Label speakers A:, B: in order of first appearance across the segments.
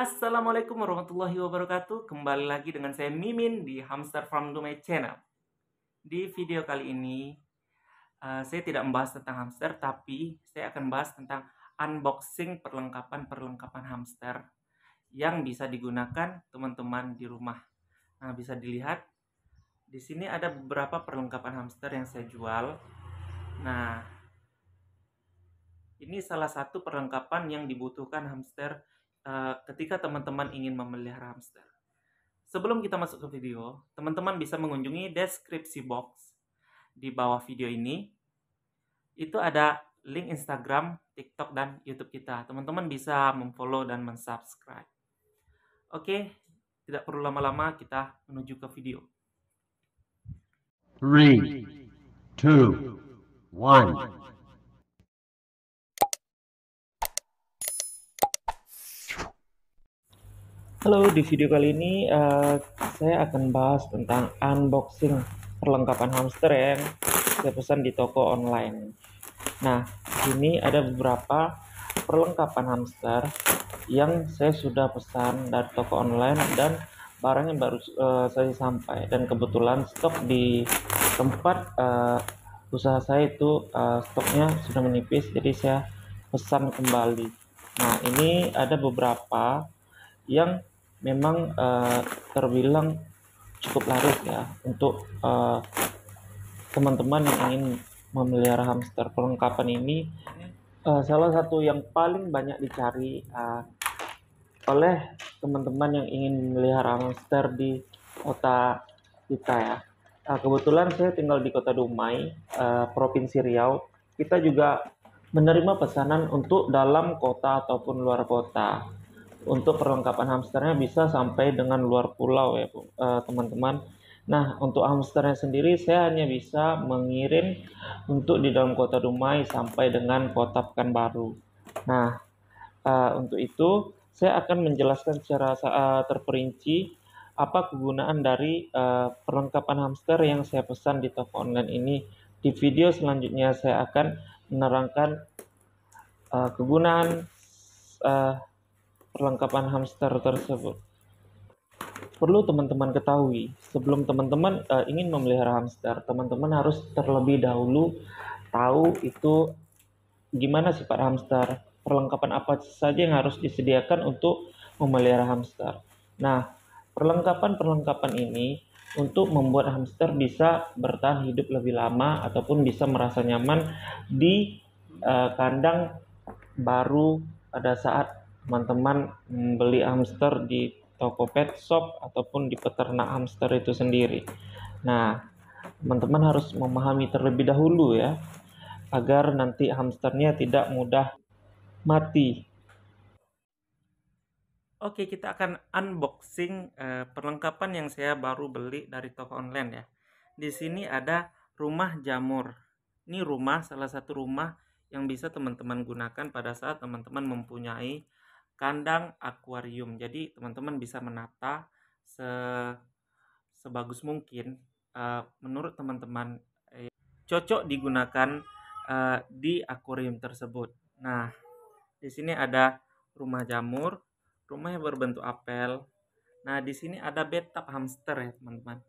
A: Assalamualaikum warahmatullahi wabarakatuh Kembali lagi dengan saya Mimin di Hamster Farm Dumai Channel Di video kali ini uh, Saya tidak membahas tentang hamster Tapi saya akan membahas tentang unboxing perlengkapan-perlengkapan hamster Yang bisa digunakan teman-teman di rumah Nah bisa dilihat di sini ada beberapa perlengkapan hamster yang saya jual Nah ini salah satu perlengkapan yang dibutuhkan hamster Eh, ketika teman-teman ingin memelihara hamster. Sebelum kita masuk ke video, teman-teman bisa mengunjungi deskripsi box di bawah video ini. Itu ada link Instagram, TikTok, dan YouTube kita. Teman-teman bisa memfollow dan mensubscribe. Oke, tidak perlu lama-lama kita menuju ke video. 3, 2, 1. Halo, di video kali ini uh, saya akan bahas tentang unboxing perlengkapan hamster yang saya pesan di toko online. Nah, ini ada beberapa perlengkapan hamster yang saya sudah pesan dari toko online dan barang yang baru uh, eh, saja sampai dan kebetulan stok di tempat uh, usaha saya itu uh, stoknya sudah menipis jadi saya pesan kembali. Nah, ini ada beberapa yang memang uh, terbilang cukup laris ya untuk teman eh, teman-teman yang ingin memelihara hamster perlengkapan ini uh, salah satu yang paling banyak dicari uh, oleh teman-teman yang ingin memelihara hamster di kota kita ya uh, kebetulan saya tinggal di kota Dumai uh, provinsi Riau kita juga menerima pesanan untuk dalam kota ataupun luar kota untuk perlengkapan hamsternya bisa sampai dengan luar pulau ya eh, teman-teman. Nah untuk hamsternya sendiri saya hanya bisa mengirim untuk di dalam kota Dumai sampai dengan kota Pekanbaru. Nah eh, untuk itu saya akan menjelaskan secara eh, terperinci apa kegunaan dari perlengkapan hamster yang saya pesan di toko online ini. Di video selanjutnya saya akan menerangkan kegunaan uh, perlengkapan hamster tersebut. Perlu teman-teman ketahui, sebelum teman-teman uh, ingin memelihara hamster, teman-teman harus terlebih dahulu tahu itu gimana sifat hamster, perlengkapan apa saja yang harus disediakan untuk memelihara hamster. Nah, perlengkapan-perlengkapan ini untuk membuat hamster bisa bertahan hidup lebih lama ataupun bisa merasa nyaman di uh, kandang baru pada saat teman-teman mm, beli hamster di toko pet shop ataupun di peternak hamster itu sendiri. Nah, teman-teman harus memahami terlebih dahulu ya, agar nanti hamsternya tidak mudah mati. Oke, kita akan unboxing eh, perlengkapan yang saya baru beli dari toko online ya. Di sini ada rumah jamur. Ini rumah, salah satu rumah yang bisa teman-teman gunakan pada saat teman-teman mempunyai kandang akuarium. Jadi teman-teman bisa menata se sebagus mungkin uh, menurut teman-teman eh, cocok digunakan uh, di akuarium tersebut. Nah, di sini ada rumah jamur, rumah yang berbentuk apel. Nah, di sini ada bathtub hamster ya, teman-teman.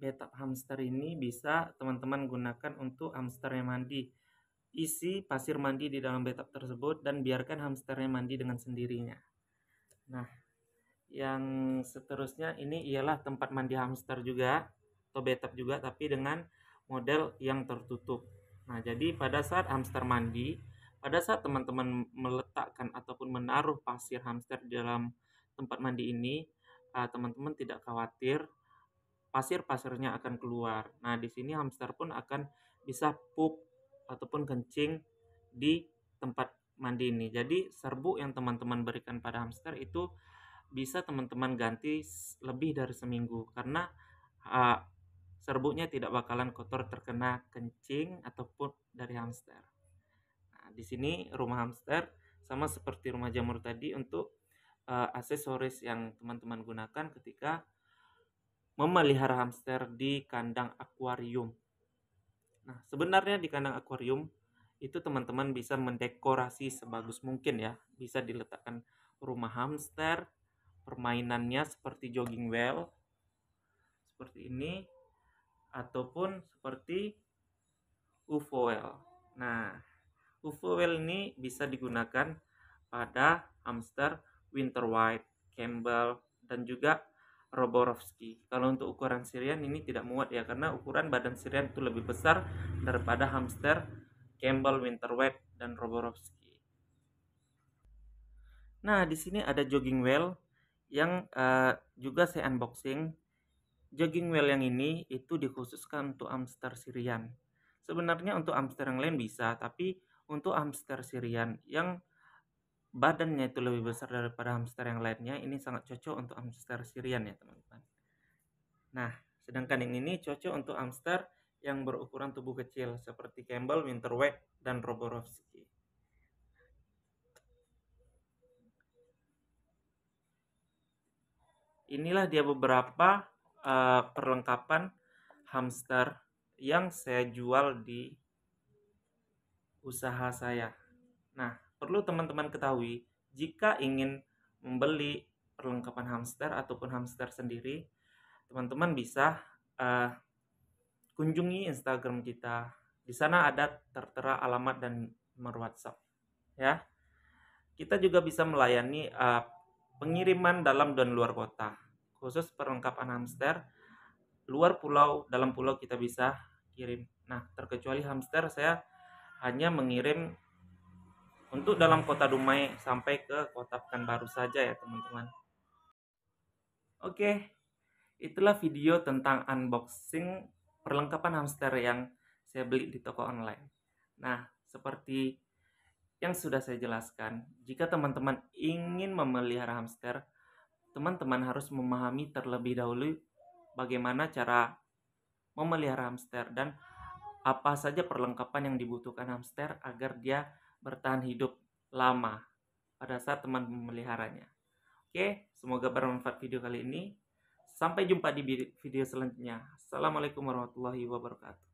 A: Bathtub hamster ini bisa teman-teman gunakan untuk hamster yang mandi Isi pasir mandi di dalam bathtub tersebut dan biarkan hamsternya mandi dengan sendirinya. Nah, yang seterusnya ini ialah tempat mandi hamster juga atau bathtub juga tapi dengan model yang tertutup. Nah, jadi pada saat hamster mandi, pada saat teman-teman meletakkan ataupun menaruh pasir hamster di dalam tempat mandi ini, ah, teman-teman tidak khawatir pasir-pasirnya akan keluar. Nah, di sini hamster pun akan bisa pup ataupun kencing di tempat mandi ini. Jadi serbuk yang teman-teman berikan pada hamster itu bisa teman-teman ganti lebih dari seminggu karena uh, serbuknya tidak bakalan kotor terkena kencing ataupun dari hamster. Nah, di sini rumah hamster sama seperti rumah jamur tadi untuk uh, aksesoris yang teman-teman gunakan ketika memelihara hamster di kandang akuarium. Nah, sebenarnya di kandang akuarium itu teman-teman bisa mendekorasi sebagus mungkin ya. Bisa diletakkan rumah hamster, permainannya seperti jogging well, seperti ini, ataupun seperti UFO well. Nah, UFO well ini bisa digunakan pada hamster winter white, Campbell, dan juga Roborovsky. Kalau untuk ukuran Sirian ini tidak muat ya karena ukuran badan Sirian itu lebih besar daripada hamster Campbell, Winterwet dan Roborovsky. Nah, di sini ada jogging well yang uh, juga saya unboxing. Jogging well yang ini itu dikhususkan untuk hamster Sirian. Sebenarnya untuk hamster yang lain bisa, tapi untuk hamster Sirian yang badannya itu lebih besar daripada hamster yang lainnya ini sangat cocok untuk hamster sirian ya teman-teman nah sedangkan yang ini cocok untuk hamster yang berukuran tubuh kecil seperti Campbell, Winter White, dan Roborovski. Inilah dia beberapa uh, perlengkapan hamster yang saya jual di usaha saya. Nah, perlu teman-teman ketahui, jika ingin membeli perlengkapan hamster ataupun hamster sendiri, teman-teman bisa uh, kunjungi Instagram kita. Di sana ada tertera alamat dan nomor WhatsApp. Ya. Kita juga bisa melayani uh, pengiriman dalam dan luar kota. Khusus perlengkapan hamster luar pulau, dalam pulau kita bisa kirim. Nah, terkecuali hamster saya hanya mengirim untuk dalam kota Dumai sampai ke kota Pekanbaru saja ya teman-teman. Oke, itulah video tentang unboxing perlengkapan hamster yang saya beli di toko online. Nah, seperti yang sudah saya jelaskan, jika teman-teman ingin memelihara hamster, teman-teman harus memahami terlebih dahulu bagaimana cara memelihara hamster dan apa saja perlengkapan yang dibutuhkan hamster agar dia bertahan hidup lama pada saat teman memeliharanya. Oke, semoga bermanfaat video kali ini. Sampai jumpa di video selanjutnya. Assalamualaikum warahmatullahi wabarakatuh.